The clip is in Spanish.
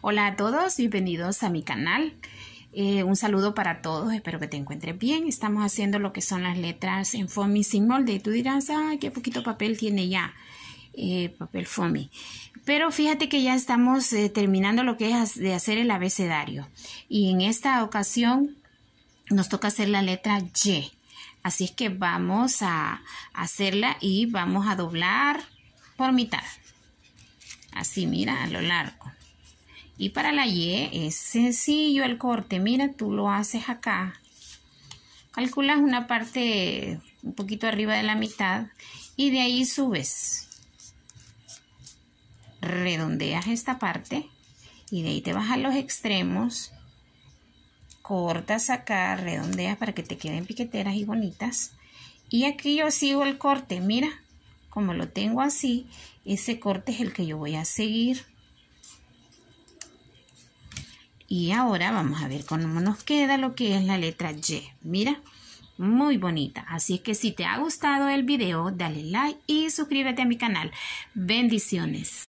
Hola a todos, bienvenidos a mi canal. Eh, un saludo para todos, espero que te encuentres bien. Estamos haciendo lo que son las letras en foamy sin molde. Y tú dirás, ay, qué poquito papel tiene ya. Eh, papel foamy. Pero fíjate que ya estamos eh, terminando lo que es de hacer el abecedario. Y en esta ocasión nos toca hacer la letra Y. Así es que vamos a hacerla y vamos a doblar por mitad. Así, mira, a lo largo. Y para la Y es sencillo el corte. Mira, tú lo haces acá. Calculas una parte un poquito arriba de la mitad y de ahí subes. Redondeas esta parte y de ahí te vas a los extremos. Cortas acá, redondeas para que te queden piqueteras y bonitas. Y aquí yo sigo el corte. Mira, como lo tengo así, ese corte es el que yo voy a seguir. Y ahora vamos a ver cómo nos queda lo que es la letra Y. Mira, muy bonita. Así es que si te ha gustado el video, dale like y suscríbete a mi canal. Bendiciones.